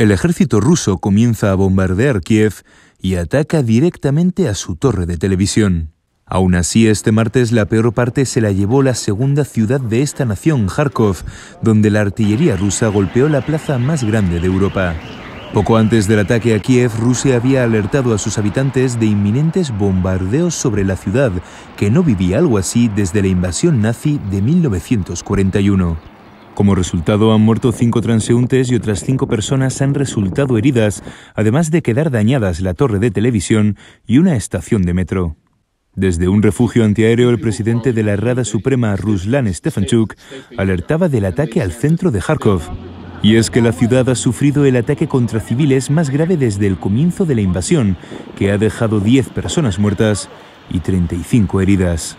El ejército ruso comienza a bombardear Kiev y ataca directamente a su torre de televisión. Aún así, este martes la peor parte se la llevó la segunda ciudad de esta nación, Kharkov, donde la artillería rusa golpeó la plaza más grande de Europa. Poco antes del ataque a Kiev, Rusia había alertado a sus habitantes de inminentes bombardeos sobre la ciudad, que no vivía algo así desde la invasión nazi de 1941. Como resultado, han muerto cinco transeúntes y otras cinco personas han resultado heridas, además de quedar dañadas la torre de televisión y una estación de metro. Desde un refugio antiaéreo, el presidente de la Rada Suprema, Ruslan Stefanchuk, alertaba del ataque al centro de Kharkov. Y es que la ciudad ha sufrido el ataque contra civiles más grave desde el comienzo de la invasión, que ha dejado 10 personas muertas y 35 heridas.